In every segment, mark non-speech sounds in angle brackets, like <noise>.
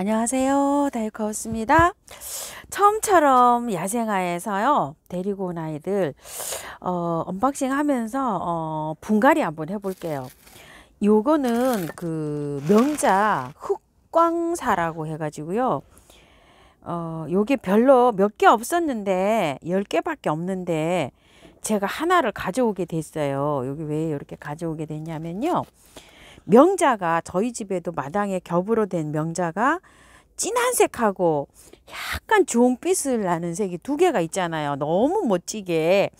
안녕하세요 다육우스입니다 처음처럼 야생화에서요 데리고 온 아이들 어, 언박싱 하면서 어, 분갈이 한번 해볼게요 요거는 그 명자 흑광사라고 해가지고요 어, 요게 별로 몇 개 없었는데 10개밖에 없는데 제가 하나를 가져오게 됐어요 여기 왜 이렇게 가져오게 됐냐면요 명자가 저희 집에도 마당에 겹으로 된 명자가 진한 색하고 약간 주홍빛을 나는 색이 두 개가 있잖아요. 너무 멋지게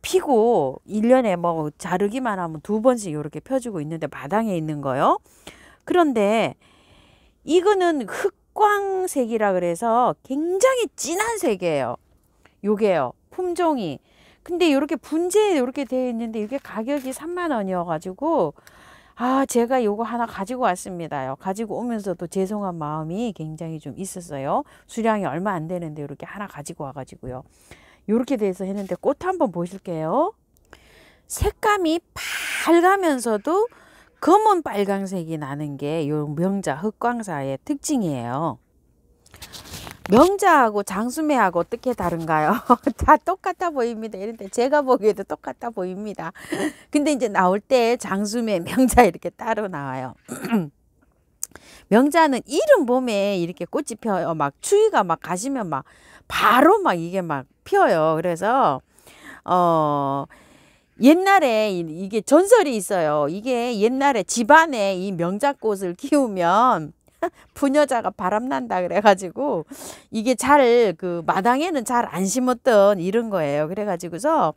피고 일년에뭐 자르기만 하면 두 번씩 이렇게 펴주고 있는데 마당에 있는 거요. 그런데 이거는 흑광색이라 그래서 굉장히 진한 색이에요. 요게요. 품종이. 근데 이렇게 분재 이렇게 되어 있는데 이게 가격이 3만 원이어가지고 아 제가 요거 하나 가지고 왔습니다요 가지고 오면서도 죄송한 마음이 굉장히 좀 있었어요 수량이 얼마 안 되는데 이렇게 하나 가지고 와 가지고요 요렇게 돼서 했는데 꽃 한번 보실게요 색감이 밝으면서도 검은 빨강색이 나는 게 요 명자 흑광사의 특징이에요 명자하고 장수매하고 어떻게 다른가요? <laughs> 다 똑같아 보입니다. 이런데 제가 보기에도 똑같아 보입니다. 근데 이제 나올 때 장수매, 명자 이렇게 따로 나와요. <clears throat> 명자는 이른 봄에 이렇게 꽃이 펴요. 막 추위가 막 가시면 막 바로 막 이게 막 펴요. 그래서 어 옛날에 이게 전설이 있어요. 이게 옛날에 집안에 이 명자꽃을 <laughs> 키우면 <laughs> 부녀자가 바람난다 그래가지고 이게 잘 그 마당에는 잘 안 심었던 이런 거예요. 그래가지고서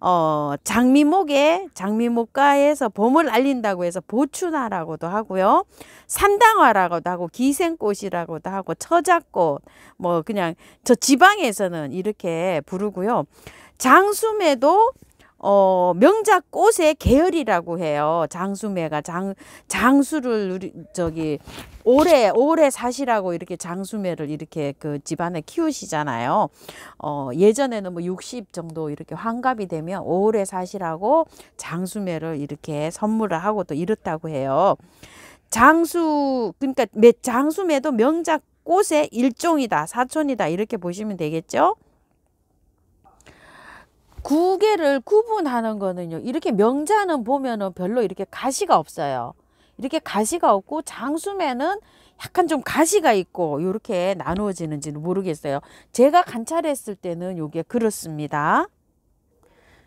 어 장미목에 장미목가에서 봄을 알린다고 해서 보추나라고도 하고요. 산당화라고도 하고 기생꽃이라고도 하고 처자꽃 뭐 그냥 저 지방에서는 이렇게 부르고요. 장수매도 어, 명작 꽃의 계열이라고 해요. 장수매가 장, 장수를 우리, 저기, 오래, 오래 사시라고 이렇게 장수매를 이렇게 그 집안에 키우시잖아요. 어, 예전에는 뭐 60 정도 이렇게 환갑이 되면 오래 사시라고 장수매를 이렇게 선물을 하고 또 이렇다고 해요. 장수, 그러니까 장수매도 명작 꽃의 일종이다, 사촌이다, 이렇게 보시면 되겠죠. 구개를 구분하는 거는요. 이렇게 명자는 보면은 별로 이렇게 가시가 없어요. 이렇게 가시가 없고 장수매는 약간 좀 가시가 있고 이렇게 나누어지는지는 모르겠어요. 제가 관찰했을 때는 이게 그렇습니다.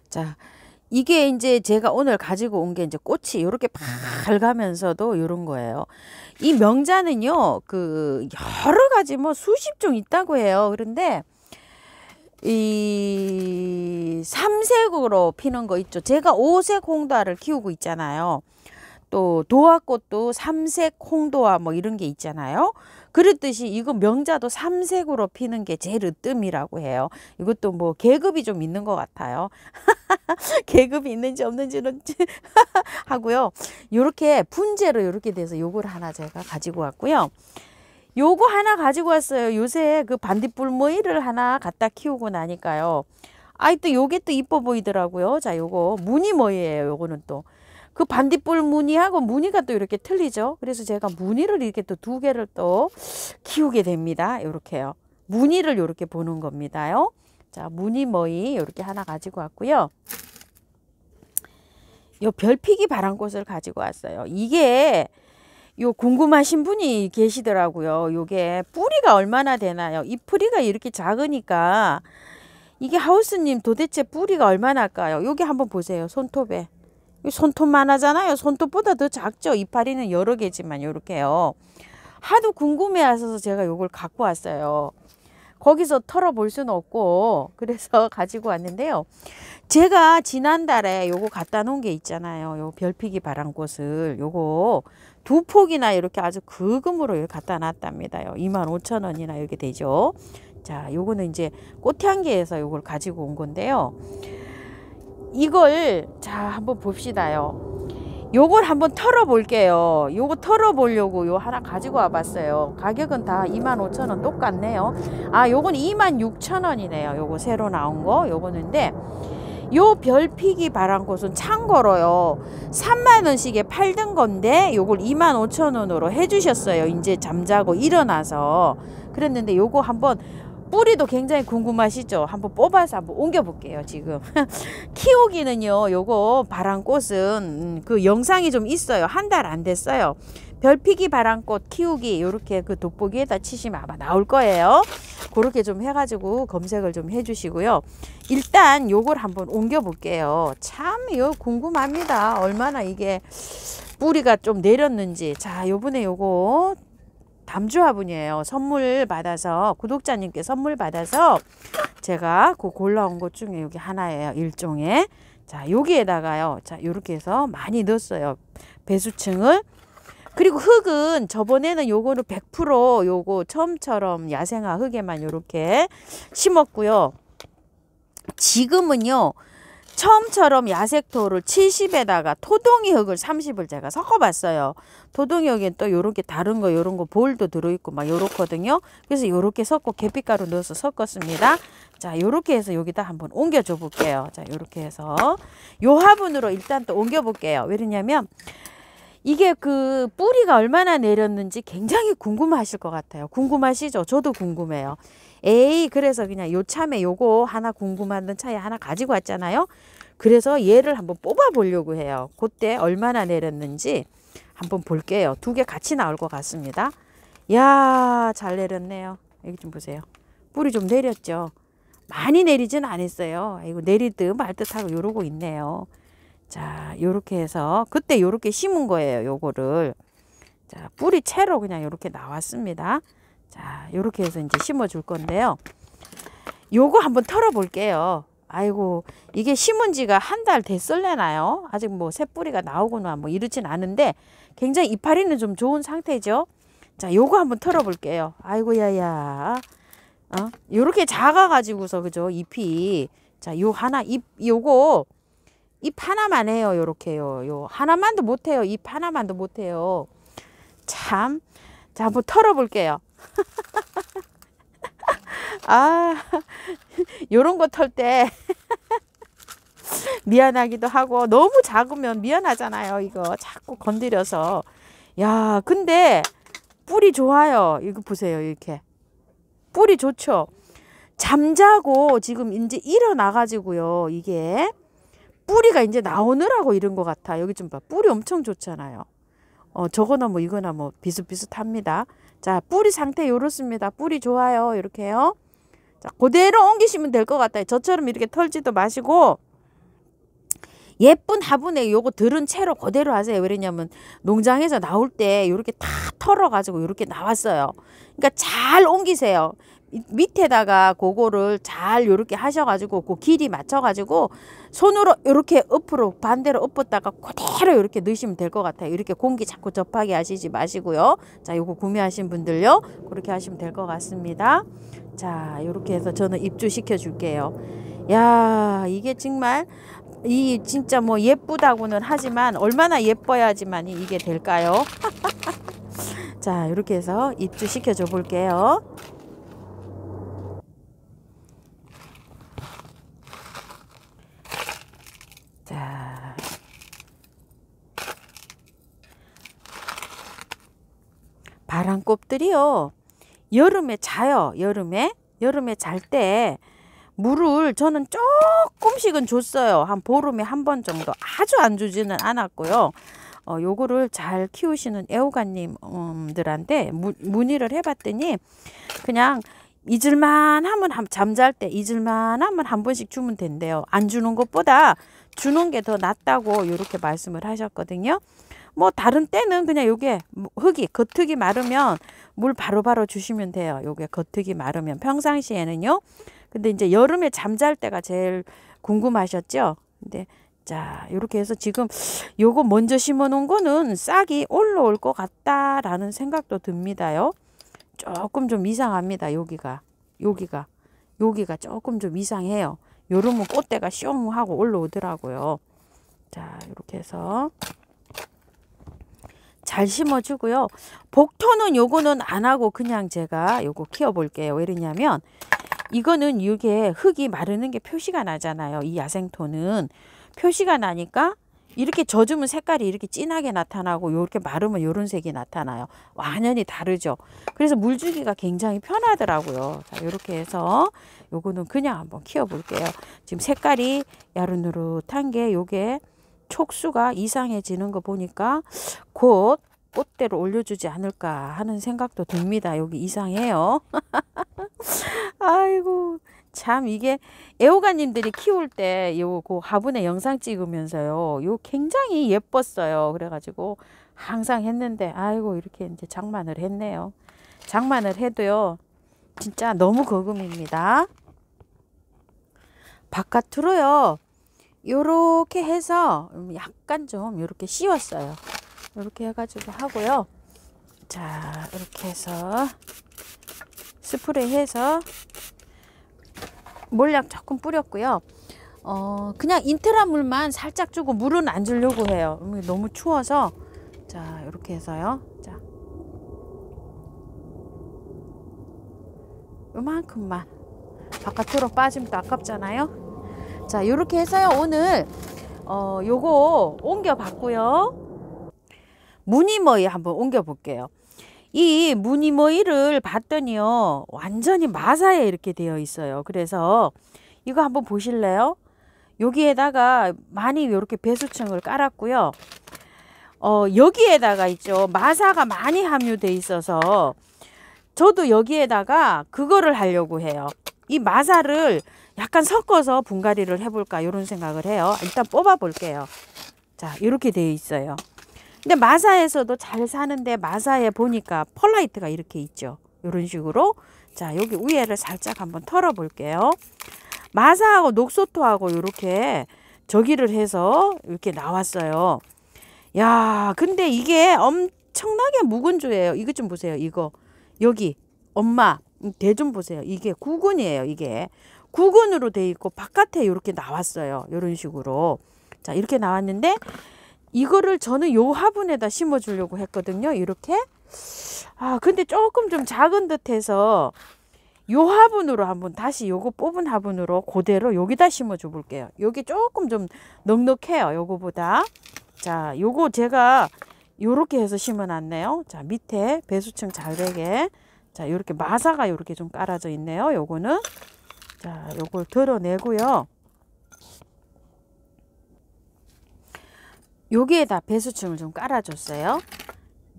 자, 이게 이제 제가 오늘 가지고 온 게 이제 꽃이 이렇게 밝가면서도 이런 거예요. 이 명자는요, 그 여러 가지 뭐 수십 종 있다고 해요. 그런데 이 삼색으로 피는 거 있죠. 제가 오색 홍도화를 키우고 있잖아요. 또 도화꽃도 삼색 홍도화 뭐 이런 게 있잖아요. 그랬듯이 이거 명자도 삼색으로 피는 게 제일 으뜸이라고 해요. 이것도 뭐 계급이 좀 있는 것 같아요. <laughs> 계급이 있는지 없는지는 <laughs> 하고요. 이렇게 분재로 이렇게 돼서 요걸 하나 제가 가지고 왔고요. 요거 하나 가지고 왔어요. 요새 그 반딧불 모이를 하나 갖다 키우고 나니까요. 아이 또 요게 또 이뻐 보이더라고요. 자 요거 무늬 뭐예요. 요거는 또. 그 반딧불 무늬하고 무늬가 또 이렇게 틀리죠. 그래서 제가 무늬를 이렇게 또 두 개를 또 키우게 됩니다. 요렇게요. 무늬를 요렇게 보는 겁니다요. 자 무늬 머이 요렇게 하나 가지고 왔고요. 요 별피기 바람꽃을 가지고 왔어요. 이게 요 궁금하신 분이 계시더라고요. 요게 뿌리가 얼마나 되나요? 이 뿌리가 이렇게 작으니까 이게 하우스님 도대체 뿌리가 얼마나 까요? 요게 한번 보세요. 손톱에. 손톱만 하잖아요. 손톱보다 더 작죠. 이파리는 여러 개지만 요렇게요. 하도 궁금해하셔서 제가 요걸 갖고 왔어요. 거기서 털어볼 수는 없고 그래서 <laughs> 가지고 왔는데요. 제가 지난달에 요거 갖다 놓은 게 있잖아요. 요 별피기 바람꽃을 요거 두 폭이나 이렇게 아주 그금으로 갖다 놨답니다 25,000원이나 이렇게 되죠. 자, 요거는 이제 꽃향기에서 요걸 가지고 온 건데요. 이걸 자 한번 봅시다요. 요걸 한번 털어볼게요. 요거 털어보려고 요 하나 가지고 와봤어요. 가격은 다 25,000원 똑같네요. 아 요건 26,000원이네요. 요거 새로 나온 거 요거는데 요 별피기 바람꽃은 참고로요 3만원씩에 팔던 건데 요걸 25,000원으로 해주셨어요 이제 잠자고 일어나서 그랬는데 요거 한번 뿌리도 굉장히 궁금하시죠? 한번 뽑아서 한번 옮겨볼게요, 지금. <laughs> 키우기는요, 요거 바람꽃은 음, 그 영상이 좀 있어요. 한 달 안 됐어요. 별피기 바람꽃 키우기 요렇게 그 돋보기에다 치시면 아마 나올 거예요. 그렇게 좀 해가지고 검색을 좀 해주시고요. 일단 요걸 한번 옮겨볼게요. 참 요 궁금합니다. 얼마나 이게 뿌리가 좀 내렸는지. 자, 요번에 요거 담주화분이에요. 선물 받아서 구독자님께 선물 받아서 제가 그 골라온 것 중에 여기 하나예요. 일종의 자 여기에다가요. 자 이렇게 해서 많이 넣었어요. 배수층을 그리고 흙은 저번에는 요거를 100% 요거 처음처럼 야생화 흙에만 요렇게 심었고요. 지금은요. 처음처럼 야색토를 70에다가 토동이 흙을 30을 제가 섞어봤어요. 토동이 흙엔 또 요렇게 다른 거 요런 거 볼도 들어있고 막 요렇거든요. 그래서 요렇게 섞고 계피가루 넣어서 섞었습니다. 자 요렇게 해서 여기다 한번 옮겨줘 볼게요. 자 요렇게 해서 요 화분으로 일단 또 옮겨 볼게요. 왜냐면 이게 그 뿌리가 얼마나 내렸는지 굉장히 궁금하실 것 같아요. 궁금하시죠? 저도 궁금해요. 에이 그래서 그냥 요참에 요거 하나 궁금한 차에 하나 가지고 왔잖아요. 그래서 얘를 한번 뽑아 보려고 해요. 그때 얼마나 내렸는지 한번 볼게요. 두 개 같이 나올 것 같습니다. 야, 잘 내렸네요. 여기 좀 보세요. 뿌리 좀 내렸죠. 많이 내리진 않았어요. 이거 내리듯 말듯 하고 요러고 있네요. 자, 요렇게 해서 그때 요렇게 심은 거예요. 요거를. 자, 뿌리 채로 그냥 요렇게 나왔습니다. 자, 이렇게 해서 이제 심어 줄 건데요. 요거 한번 털어 볼게요. 아이고, 이게 심은 지가 한 달 됐을래나요? 아직 뭐 새뿌리가 나오거나 뭐 이러진 않은데 굉장히 이파리는 좀 좋은 상태죠. 자, 요거 한번 털어 볼게요. 아이고 야야. 어? 요렇게 작아 가지고서 그죠? 잎이 자, 요 하나 잎 요거 잎 하나만 해요. 요렇게요. 요 하나만도 못 해요. 잎 하나만도 못 해요. 참. 자, 한번 털어 볼게요. <laughs> 아, 요런 거 털 때 <laughs> 미안하기도 하고 너무 작으면 미안하잖아요. 이거 자꾸 건드려서. 야, 근데 뿌리 좋아요. 이거 보세요. 이렇게. 뿌리 좋죠. 잠자고 지금 이제 일어나 가지고요. 이게 뿌리가 이제 나오느라고 이런 것 같아. 여기 좀 봐. 뿌리 엄청 좋잖아요. 어, 저거나 뭐 이거나 뭐 비슷비슷합니다. 자, 뿌리 상태 요렇습니다. 뿌리 좋아요. 이렇게요. 자, 그대로 옮기시면 될 것 같아요. 저처럼 이렇게 털지도 마시고 예쁜 화분에 요거 들은 채로 그대로 하세요. 왜냐면 농장에서 나올 때 요렇게 다 털어가지고 요렇게 나왔어요. 그러니까 잘 옮기세요. 밑에다가 그거를 잘 요렇게 하셔가지고 그 길이 맞춰가지고 손으로 요렇게 옆으로 반대로 엎었다가 그대로 요렇게 넣으시면 될 것 같아요. 이렇게 공기 자꾸 접하게 하시지 마시고요. 자 요거 구매하신 분들요. 그렇게 하시면 될 것 같습니다. 자 요렇게 해서 저는 입주시켜 줄게요. 야 이게 정말 이 진짜 뭐 예쁘다고는 하지만 얼마나 예뻐야지만 이게 될까요? <laughs> 자 이렇게 해서 입주시켜 줘 볼게요. 바람꽃들이요. 여름에 자요. 여름에. 여름에 잘 때 물을 저는 조금씩은 줬어요. 한 보름에 한 번 정도. 아주 안 주지는 않았고요. 어, 요거를 잘 키우시는 애호가님들한테 문의를 해봤더니 그냥 잊을만 하면 잠잘 때 잊을만 하면 한 번씩 주면 된대요. 안 주는 것보다 주는 게 더 낫다고 이렇게 말씀을 하셨거든요. 뭐 다른 때는 그냥 요게 흙이 겉흙이 마르면 물 바로바로 바로 주시면 돼요. 요게 겉흙이 마르면 평상시에는요. 근데 이제 여름에 잠잘 때가 제일 궁금하셨죠? 근데 자 이렇게 해서 지금 요거 먼저 심어 놓은 거는 싹이 올라올 것 같다라는 생각도 듭니다요. 조금 좀 이상합니다. 여기가 여기가 여기가 조금 좀 이상해요. 요러면 꽃대가 슝 하고 올라오더라고요. 자 이렇게 해서 잘 심어주고요. 복토는 요거는 안 하고 그냥 제가 요거 키워볼게요. 왜 이러냐면 이거는 이게 흙이 마르는 게 표시가 나잖아요. 이 야생토는 표시가 나니까 이렇게 젖으면 색깔이 이렇게 진하게 나타나고 이렇게 마르면 이런 색이 나타나요. 완전히 다르죠. 그래서 물 주기가 굉장히 편하더라고요. 자, 이렇게 해서 요거는 그냥 한번 키워볼게요. 지금 색깔이 야릇노릇한 게 요게 촉수가 이상해지는 거 보니까 곧꽃대로 올려주지 않을까 하는 생각도 듭니다. 여기 이상해요. <laughs> 아이고 참 이게 애호가님들이 키울 때요그 화분에 영상 찍으면서요. 요 굉장히 예뻤어요. 그래가지고 항상 했는데 아이고 이렇게 이제 장만을 했네요. 장만을 해도요. 진짜 너무 거금입니다. 바깥으로요. 요렇게 해서 음, 약간 좀 요렇게 씌웠어요 요렇게 해가지고 하고요 자 이렇게 해서 스프레이해서 몰약 조금 뿌렸고요 어 그냥 인테라 물만 살짝 주고 물은 안 주려고 해요 음, 너무 추워서 자 이렇게 해서요 자 요만큼만 바깥으로 빠지면 또 아깝잖아요 자 이렇게 해서요 오늘 어 요거 옮겨 봤고요 무늬머이 한번 옮겨 볼게요 이 무늬머이를 봤더니요 완전히 마사에 이렇게 되어 있어요 그래서 이거 한번 보실래요 여기에다가 많이 이렇게 배수층을 깔았고요 어 여기에다가 있죠 마사가 많이 함유돼 있어서 저도 여기에다가 그거를 하려고 해요 이 마사를 약간 섞어서 분갈이를 해볼까 이런 생각을 해요. 일단 뽑아볼게요. 자 이렇게 되어 있어요. 근데 마사에서도 잘 사는데 마사에 보니까 펄라이트가 이렇게 있죠. 이런 식으로 자 여기 위에를 살짝 한번 털어볼게요. 마사하고 녹소토하고 이렇게 저기를 해서 이렇게 나왔어요. 야 근데 이게 엄청나게 묵은 조예요. 이것 좀 보세요. 이거 여기 엄마 대좀 보세요. 이게 구근이에요. 이게 구근으로 돼 있고 바깥에 이렇게 나왔어요. 이런 식으로 자 이렇게 나왔는데 이거를 저는 요 화분에다 심어 주려고 했거든요. 이렇게 아 근데 조금 좀 작은 듯해서 요 화분으로 한번 다시 요거 뽑은 화분으로 그대로 여기다 심어 줘 볼게요. 여기 조금 좀 넉넉해요. 요거보다 자 요거 제가 요렇게 해서 심어 놨네요. 자 밑에 배수층 잘 되게 자, 이렇게 마사가 이렇게 좀 깔아져 있네요. 요거는 자, 요걸 드러내고요. 여기에다 배수층을 좀 깔아줬어요.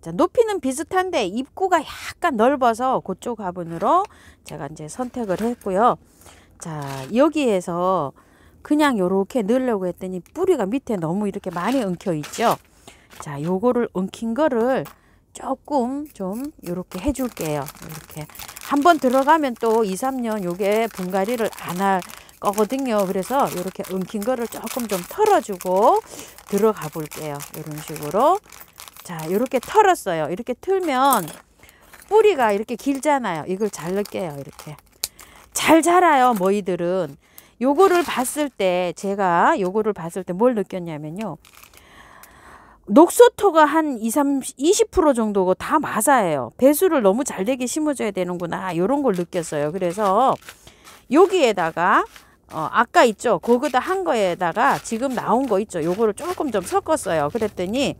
자, 높이는 비슷한데 입구가 약간 넓어서 그쪽 화분으로 제가 이제 선택을 했고요. 자, 여기에서 그냥 요렇게 넣으려고 했더니 뿌리가 밑에 너무 이렇게 많이 엉켜 있죠. 자, 요거를 엉킨 거를 조금 좀 이렇게 해줄게요. 이렇게 한번 들어가면 또 2, 3년 요게 분갈이를 안 할 거거든요. 그래서 이렇게 엉킨 거를 조금 좀 털어주고 들어가 볼게요. 이런 식으로 자 이렇게 털었어요. 이렇게 틀면 뿌리가 이렇게 길잖아요. 이걸 잘를게요 이렇게 잘 자라요. 머이들은 요거를 봤을 때 제가 요거를 봤을 때 뭘 느꼈냐면요. 녹소토가 한 20, 30, 20% 정도고 다 마사예요. 배수를 너무 잘 되게 심어줘야 되는구나. 이런 걸 느꼈어요. 그래서 여기에다가 어, 아까 있죠. 거기다 한 거에다가 지금 나온 거 있죠. 요거를 조금 좀 섞었어요. 그랬더니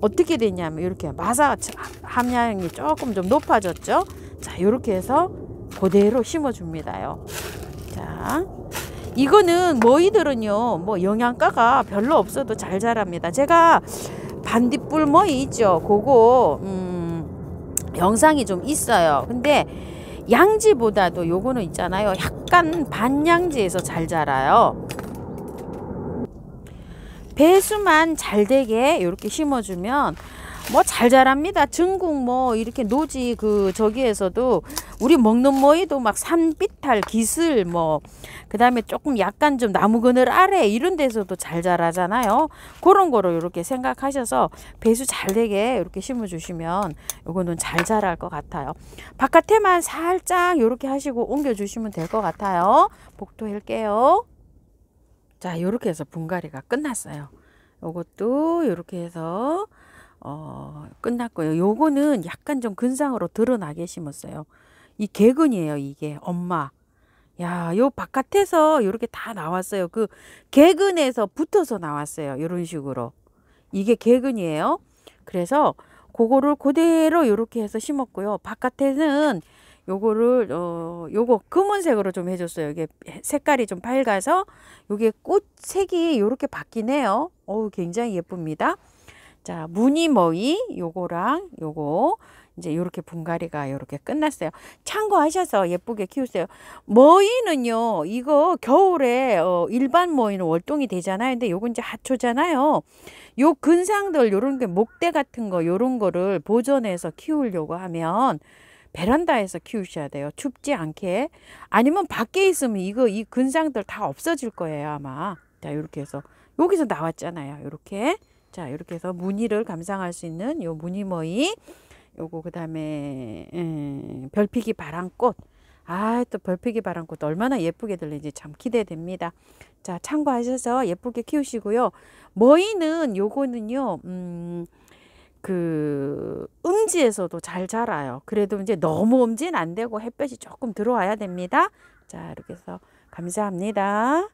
어떻게 됐냐면 이렇게 마사 함량이 조금 좀 높아졌죠. 자, 이렇게 해서 그대로 심어줍니다요. 자, 이거는 뭐이들은요 뭐 영양가가 별로 없어도 잘 자랍니다 제가 반딧불 뭐이 있죠 그거 음, 영상이 좀 있어요 근데 양지보다도 요거는 있잖아요 약간 반양지에서 잘 자라요 배수만 잘 되게 이렇게 심어주면 뭐잘 자랍니다. 중국 뭐 이렇게 노지 그 저기에서도 우리 먹는 모이도 막 산비탈 기슬 뭐 그다음에 조금 약간 좀 나무 그늘 아래 이런 데서도 잘 자라잖아요. 그런 거로 이렇게 생각하셔서 배수 잘 되게 이렇게 심어 주시면 요거는 잘 자랄 것 같아요. 바깥에만 살짝 이렇게 하시고 옮겨 주시면 될 것 같아요. 복도할게요. 자, 이렇게 해서 분갈이가 끝났어요. 요것도 이렇게 해서 어, 끝났고요. 요거는 약간 좀 근상으로 드러나게 심었어요. 이 개근이에요, 이게. 엄마. 야, 요 바깥에서 요렇게 다 나왔어요. 그 개근에서 붙어서 나왔어요. 요런 식으로. 이게 개근이에요. 그래서 그거를 그대로 요렇게 해서 심었고요. 바깥에는 요거를 어 요거 검은색으로 좀 해줬어요. 이게 색깔이 좀 밝아서 요게 꽃 색이 요렇게 바뀌네요. 어우 굉장히 예쁩니다. 자, 무늬머이 요거랑 요거 이제 요렇게 분갈이가 요렇게 끝났어요. 참고하셔서 예쁘게 키우세요. 머이는요. 이거 겨울에 어, 일반 머이는 월동이 되잖아요. 근데 요건 이제 하초잖아요. 요 근상들 요런 게 목대 같은 거 요런 거를 보존해서 키우려고 하면 베란다에서 키우셔야 돼요. 춥지 않게. 아니면 밖에 있으면 이거 이 근상들 다 없어질 거예요, 아마. 자, 요렇게 해서 여기서 나왔잖아요. 요렇게. 자, 이렇게 해서 무늬를 감상할 수 있는 요 무늬머이 요거 그다음에 별피기 바람꽃 아 또 별피기 바람꽃 얼마나 예쁘게 들리지 참 기대됩니다 자 참고하셔서 예쁘게 키우시고요 머이는 요거는요 음, 그 음지에서도 잘 자라요 그래도 이제 너무 음지는 안 되고 햇볕이 조금 들어와야 됩니다 자 이렇게 해서 감사합니다